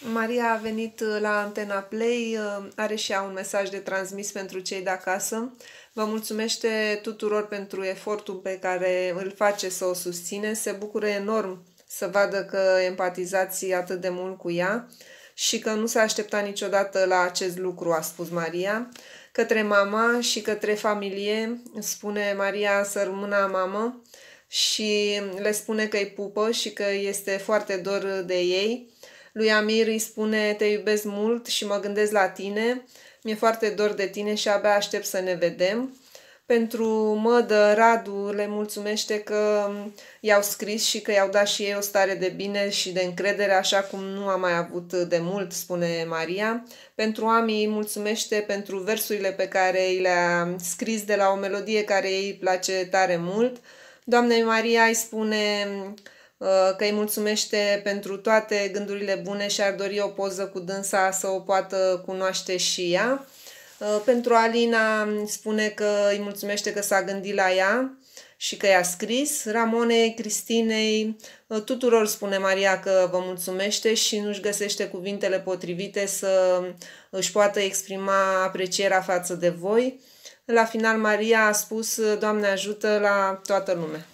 Maria a venit uh, la Antena Play, uh, are și ea un mesaj de transmis pentru cei de acasă. Vă mulțumește tuturor pentru efortul pe care îl face să o susține. Se bucură enorm să vadă că empatizați atât de mult cu ea și că nu s-a așteptat niciodată la acest lucru, a spus Maria. Către mama și către familie, spune Maria să rămână mamă și le spune că îi pupă și că este foarte dor de ei lui Amir îi spune, te iubesc mult și mă gândesc la tine, mi-e foarte dor de tine și abia aștept să ne vedem. Pentru mădă, Radu le mulțumește că i-au scris și că i-au dat și ei o stare de bine și de încredere, așa cum nu a mai avut de mult, spune Maria. Pentru Ami îi mulțumește pentru versurile pe care i le-a scris de la o melodie care ei place tare mult. Doamne Maria îi spune Uh, că îi mulțumește pentru toate gândurile bune și ar dori o poză cu dânsa să o poată cunoaște și ea. Uh, pentru Alina spune că îi mulțumește că s-a gândit la ea și că i-a scris. Ramonei, Cristinei, uh, tuturor spune Maria că vă mulțumește și nu-și găsește cuvintele potrivite să își poată exprima aprecierea față de voi. La final, Maria a spus, Doamne ajută la toată lumea.